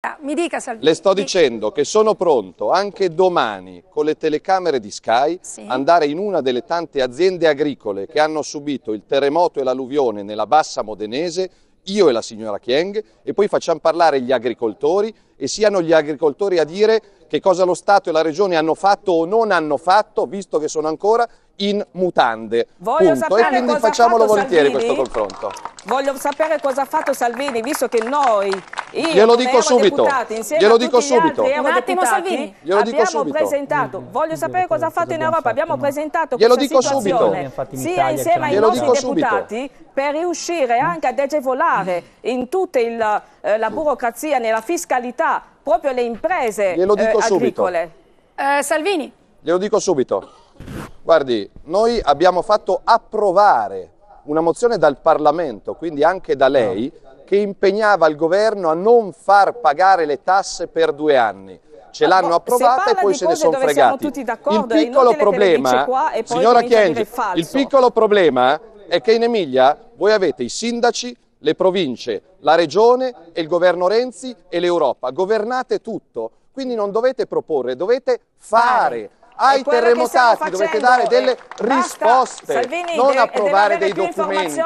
Ah, mi dica, Salvini. Le sto dicendo che sono pronto anche domani con le telecamere di Sky sì. andare in una delle tante aziende agricole che hanno subito il terremoto e l'alluvione nella bassa modenese, io e la signora Chieng, e poi facciamo parlare gli agricoltori e siano gli agricoltori a dire che cosa lo Stato e la Regione hanno fatto o non hanno fatto, visto che sono ancora in mutande. punto. E quindi facciamolo volentieri Salvini? questo confronto. Voglio sapere cosa ha fatto Salvini, visto che noi io glielo dico subito. Glielo dico subito. Un attimo Salvini. Glielo dico subito. presentato, mm-hmm. voglio sapere cosa ha fatto in Europa, abbiamo presentato glielo dico subito. sia insieme ai nostri deputati per riuscire anche ad agevolare in tutta il, eh, la burocrazia, nella fiscalità, proprio le imprese glielo dico eh, agricole. Eh, Salvini. Glielo dico subito. Guardi, noi abbiamo fatto approvare una mozione dal Parlamento, quindi anche da lei, che impegnava il governo a non far pagare le tasse per due anni. Ce l'hanno approvata e poi se ne sono fregati. Il piccolo problema, signora Chiengi, il piccolo problema è che in Emilia voi avete i sindaci, le province, la regione e il governo Renzi e l'Europa. Governate tutto, quindi non dovete proporre, dovete fare ai terremotati dovete dare delle risposte, Salvini, non approvare dei documenti.